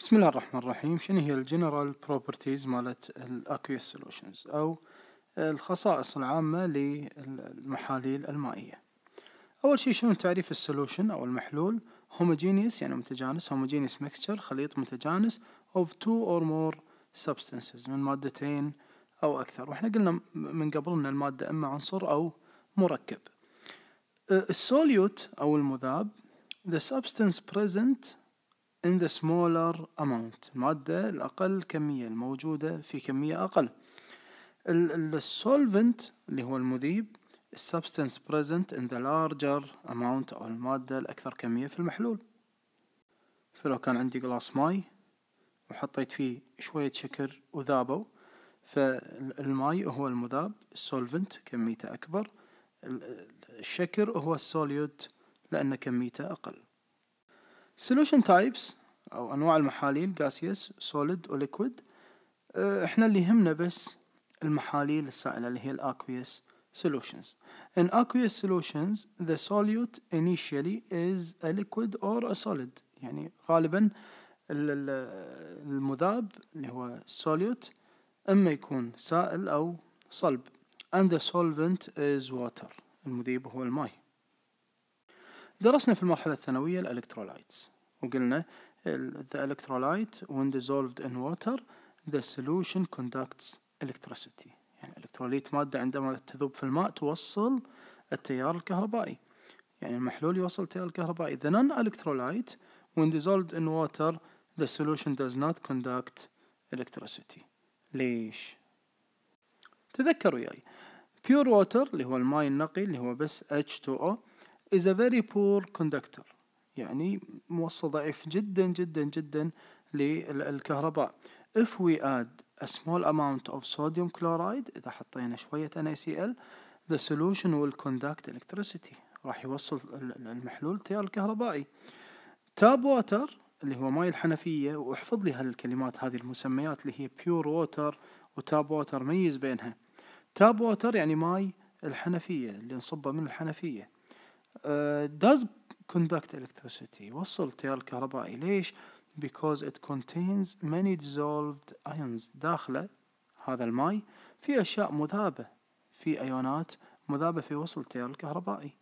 بسم الله الرحمن الرحيم شنو هي الجنرال بروبرتيز مالت الاكويس سولوشنز او الخصائص العامة للمحاليل المائية اول شيء شنو تعريف السولوشن او المحلول هوموجينيس يعني متجانس هوموجينيس ميكستشر خليط متجانس of two or more substances من مادتين او اكثر واحنا قلنا من قبل ان المادة اما عنصر او مركب أه، السوليوت او المذاب the substance present in the smaller amount المادة الأقل كمية الموجودة في كمية أقل السولفنت اللي هو المذيب substance present in the larger amount أو المادة الأكثر كمية في المحلول فلو كان عندي قلاص ماي وحطيت فيه شوية شكر وذابوا فالماي هو المذاب السولفنت كميته أكبر الشكر هو السوليود لأن كميته أقل solution types او انواع المحاليل gaseous solid و liquid احنا اللي يهمنا بس المحاليل السائلة اللي هي aqueous solutions in aqueous solutions the solute initially is a liquid or a solid يعني غالبا المذاب اللي هو solute اما يكون سائل او صلب and the solvent is water المذيب هو الماء درسنا في المرحلة الثانوية الالكترولايتس وقلنا the electrolyte when dissolved in water the solution conducts electricity يعني الالكتروليت مادة عندما تذوب في الماء توصل التيار الكهربائي يعني المحلول يوصل التيار الكهربائي the non-electrolyte when dissolved in water the solution does not conduct electricity ليش؟ تذكر وياي pure water اللي هو الماء النقي اللي هو بس H2O is a very poor conductor يعني موصل ضعيف جدا جدا جدا للكهرباء if we add a small amount of sodium chloride إذا حطينا شوية NaCl the solution will conduct electricity راح يوصل المحلول تيار الكهربائي تاب ووتر اللي هو ماي الحنفية واحفظ لي هالكلمات هذه المسميات اللي هي بيور ووتر وتاب ووتر ميز بينها تاب ووتر يعني ماي الحنفية اللي نصبه من الحنفية آه، does conduct electricity وصل تيار الكهربائي ليش؟ because it contains many dissolved ions داخله هذا الماي في أشياء مذابة في أيونات مذابة في وصل التيار الكهربائي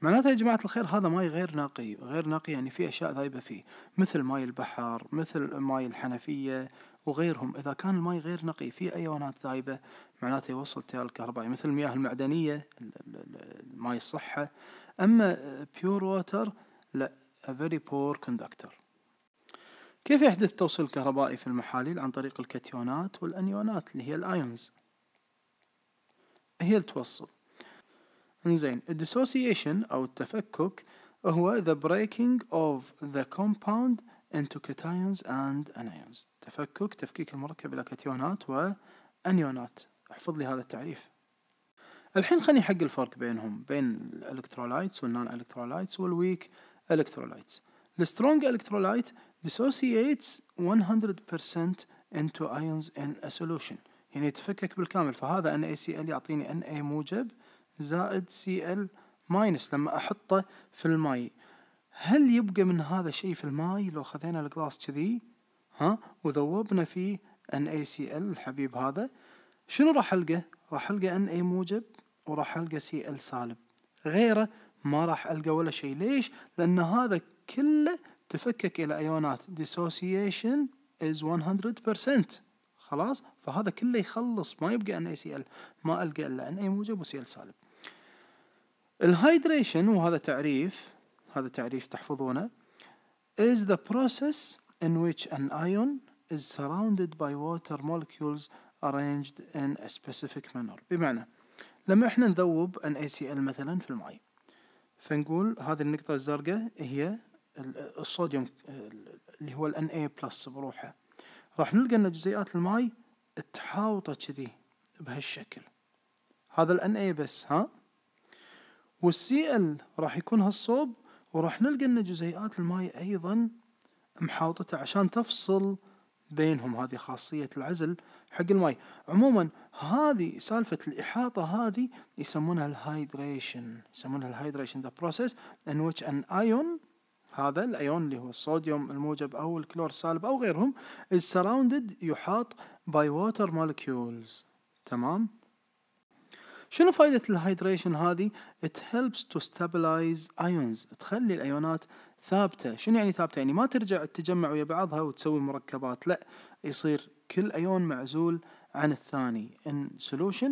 معناته يا جماعة الخير هذا ماي غير نقي غير نقي يعني في أشياء ذايبة فيه مثل ماي البحر مثل ماي الحنفية وغيرهم إذا كان الماء غير نقي في أيونات ذايبة معناته يوصل تيار الكهربائي مثل المياه المعدنية الماء الصحة أما بيور ووتر لا a very poor conductor كيف يحدث التوصيل الكهربائي في المحاليل عن طريق الكاتيونات والأنيونات اللي هي الآيونز هي اللي توصل انزين الديسوسيشن أو التفكك هو the breaking of the compound into cations and anions تفكك تفكيك المركب إلى كاتيونات وأنيونات احفظ لي هذا التعريف الحين خليني حق الفرق بينهم بين الالكترولايتس والنون الكترولايتس والويك الكترولايتس السترونج الكترولايت dissociates 100% into ions in a solution يعني يتفكك بالكامل فهذا NaCl يعطيني Na موجب زائد Cl ماينس لما أحطه في المي هل يبقى من هذا شيء في الماي لو خذينا الجلاس كذي ها وذوبنا فيه ان اي سي ال الحبيب هذا شنو راح القى؟ راح القى ان اي موجب وراح القى سي ال سالب غيره ما راح القى ولا شيء ليش؟ لان هذا كله تفكك الى ايونات ديسوسيشن از 100% خلاص فهذا كله يخلص ما يبقى ان اي سي ال ما القى الا ان اي موجب وسي ال سالب الهايدريشن وهذا تعريف هذا تعريف تحفظونه is the process in which an ion is surrounded by water molecules arranged in a specific manner بمعنى لما احنا نذوب ان ال مثلا في الماي فنقول هذه النقطة الزرقاء هي الصوديوم اللي هو الان Na بلس بروحه راح نلقى ان جزيئات الماي تحاوطه كذي بهالشكل هذا الان Na بس ها والسي ال راح يكون هالصوب وراح نلقى أن جزيئات الماء أيضا محاوطته عشان تفصل بينهم هذه خاصية العزل حق الماء عموما هذه سالفة الإحاطة هذه يسمونها الهايدريشن يسمونها الهايدريشن the process in which an ion هذا الايون اللي هو الصوديوم الموجب او الكلور السالب او غيرهم is surrounded يحاط by water molecules تمام شنو فائدة الهايدريشن هذه؟ It helps to stabilize ions تخلي الايونات ثابتة شنو يعني ثابتة؟ يعني ما ترجع تجمع ويا بعضها وتسوي مركبات لا يصير كل ايون معزول عن الثاني in solution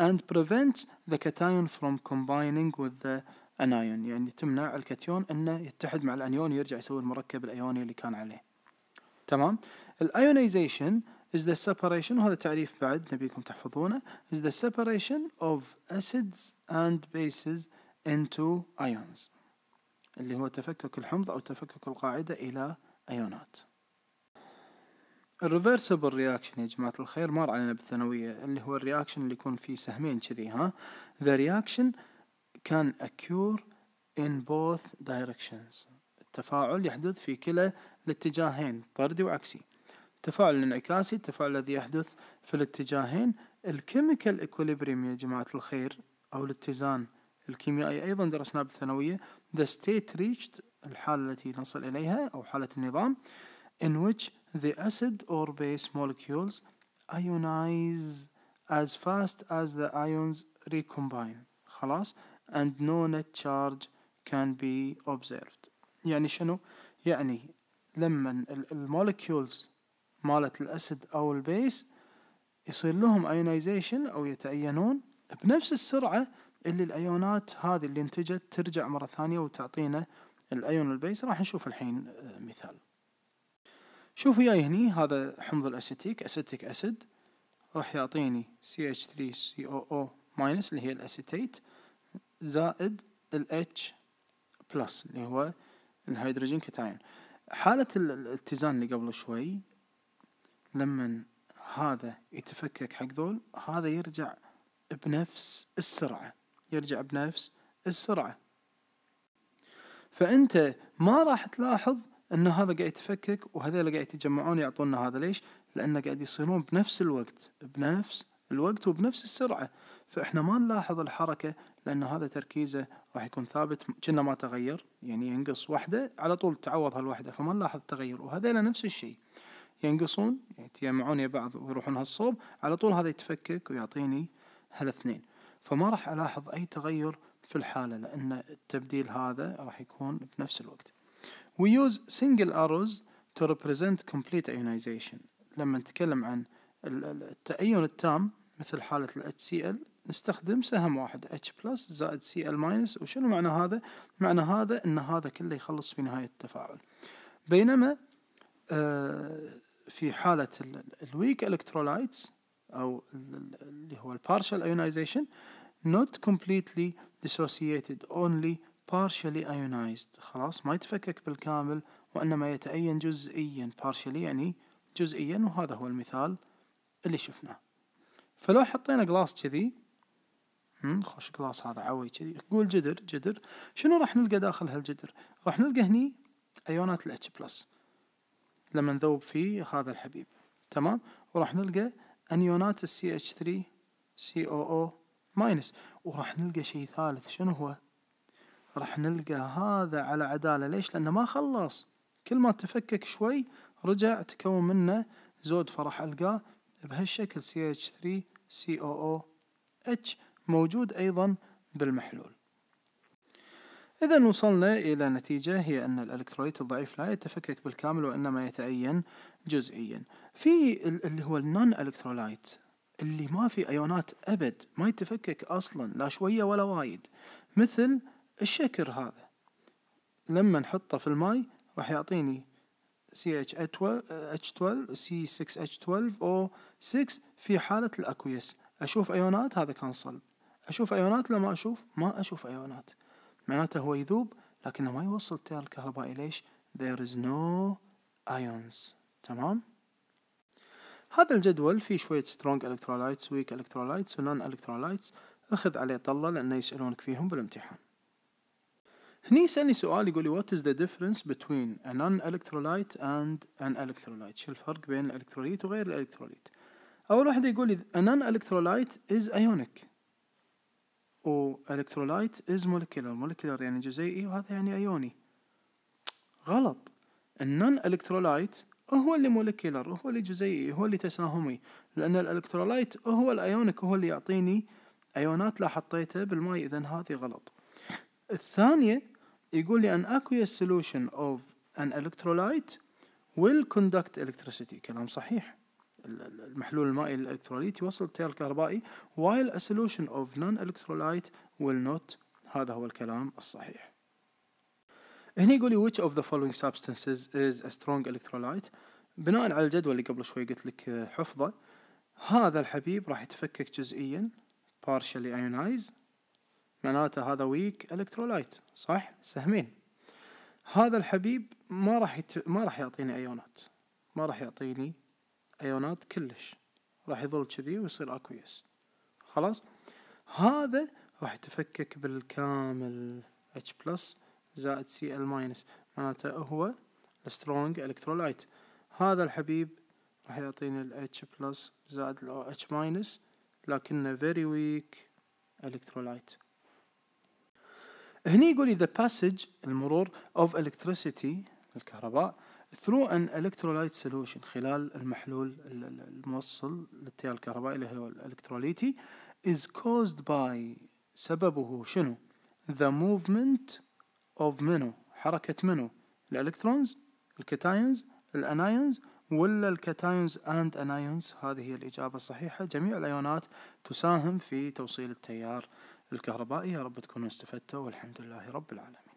and prevents the cation from combining with the anion يعني تمنع الكاتيون انه يتحد مع الانيون ويرجع يسوي المركب الايوني اللي كان عليه تمام؟ الايونيزيشن is the separation وهذا تعريف بعد نبيكم تحفظونه is the separation of acids and bases into ions اللي هو تفكك الحمض أو تفكك القاعدة إلى أيونات الريفرسبل رياكشن يا جماعة الخير مر علينا بالثانوية اللي هو الرياكشن اللي يكون فيه سهمين كذي ها the reaction can occur in both directions التفاعل يحدث في كلا الاتجاهين طردي وعكسي التفاعل الانعكاسي التفاعل الذي يحدث في الاتجاهين الكيميكال اكوليبريم يا جماعة الخير أو الاتزان الكيميائي أيضا درسناه بالثانوية the state reached الحالة التي نصل إليها أو حالة النظام in which the acid or base molecules ionize as fast as the ions recombine خلاص and no net charge can be observed يعني شنو؟ يعني لما المولكيولز مالت الأسيد أو البيس يصير لهم أيونيزيشن أو يتأينون بنفس السرعة اللي الأيونات هذه اللي انتجت ترجع مرة ثانية وتعطينا الأيون البيس راح نشوف الحين آه، مثال شوفوا ياي هني هذا حمض الأسيتيك أسيتيك أسيد راح يعطيني CH3COO- اللي هي الأسيتيت زائد ال H بلس اللي هو الهيدروجين كتاين حالة الاتزان اللي قبل شوي لما هذا يتفكك حق ذول هذا يرجع بنفس السرعة يرجع بنفس السرعة فأنت ما راح تلاحظ أن هذا قاعد يتفكك اللي قاعد يتجمعون يعطونا هذا ليش؟ لأنه قاعد يصيرون بنفس الوقت بنفس الوقت وبنفس السرعة فإحنا ما نلاحظ الحركة لأن هذا تركيزه راح يكون ثابت كنا ما تغير يعني ينقص واحدة على طول تعوض هالواحدة فما نلاحظ التغير وهذا نفس الشيء ينقصون يتجمعون يا بعض ويروحون هالصوب على طول هذا يتفكك ويعطيني هالاثنين فما راح ألاحظ أي تغير في الحالة لأن التبديل هذا راح يكون بنفس الوقت We use single arrows to represent complete ionization لما نتكلم عن التأين التام مثل حالة ال HCl نستخدم سهم واحد H+ زائد Cl- وشنو معنى هذا؟ معنى هذا أن هذا كله يخلص في نهاية التفاعل بينما آه في حالة الويك الكترولايتس أو اللي هو partial ايونايزيشن not completely dissociated only partially ionized خلاص ما يتفكك بالكامل وإنما يتأين جزئيا partially يعني جزئيا وهذا هو المثال اللي شفناه فلو حطينا جلاس كذي خوش جلاس هذا عوي كذي قول جدر جدر شنو راح نلقى داخل هالجدر راح نلقى هني ايونات الاتش بلس لما نذوب فيه هذا الحبيب تمام وراح نلقى انيونات السي اتش 3 سي او او ماينس وراح نلقى شيء ثالث شنو هو راح نلقى هذا على عدالة ليش لأنه ما خلص كل ما تفكك شوي رجع تكون منه زود فراح ألقاه بهالشكل CH3COOH موجود أيضا بالمحلول إذا وصلنا إلى نتيجة هي أن الإلكتروليت الضعيف لا يتفكك بالكامل وإنما يتأين جزئيا في اللي هو النون إلكترولايت اللي ما في أيونات أبد ما يتفكك أصلا لا شوية ولا وايد مثل الشكر هذا لما نحطه في الماي راح يعطيني CH12 C6H12O6 في حالة الأكويس أشوف أيونات هذا كان صلب أشوف أيونات لما ما أشوف ما أشوف أيونات معناته هو يذوب لكنه ما يوصل التيار الكهربائي ليش؟ there is no ions تمام؟ هذا الجدول فيه شوية strong electrolytes weak electrolytes و non electrolytes اخذ عليه طلة لأنه يسألونك فيهم بالامتحان هني سألني سؤال يقول لي what is the difference between a non-electrolyte and an electrolyte شو الفرق بين الإلكتروليت وغير الإلكتروليت أول واحد يقول لي a non-electrolyte is ionic والكترولايت از مولكيولر مولكيولر يعني جزيئي وهذا يعني ايوني غلط النون الكترولايت هو اللي مولكيولر هو اللي جزيئي هو اللي تساهمي لان الالكترولايت هو الايونك هو اللي يعطيني ايونات لا حطيته بالماء اذا هذه غلط الثانيه يقول لي ان aqueous سولوشن اوف ان الكترولايت will conduct electricity كلام صحيح المحلول المائي الالكتروليت يوصل التيار الكهربائي while a solution of non-electrolyte will not هذا هو الكلام الصحيح هنا يقول لي which of the following substances is a strong electrolyte بناء على الجدول اللي قبل شوي قلت لك آه، حفظه هذا الحبيب راح يتفكك جزئيا partially ionized معناته هذا weak electrolyte صح سهمين هذا الحبيب ما راح يت... ما راح يعطيني ايونات ما راح يعطيني ايونات كلش راح يظل كذي ويصير اكويس خلاص هذا راح يتفكك بالكامل H بلس زائد سي ال ماينس معناته هو السترونج الكترولايت هذا الحبيب راح يعطيني ال H بلس زائد ال OH ماينس لكنه فيري ويك الكترولايت هني يقول لي the passage المرور of electricity الكهرباء through an electrolyte solution خلال المحلول الموصل للتيار الكهربائي اللي هو الالكتروليتي is caused by سببه شنو the movement of منو حركة منو الالكترونز الكاتايونز الانايونز ولا الكاتايونز اند انايونز هذه هي الإجابة الصحيحة جميع الأيونات تساهم في توصيل التيار الكهربائي يا رب تكونوا استفدتوا والحمد لله رب العالمين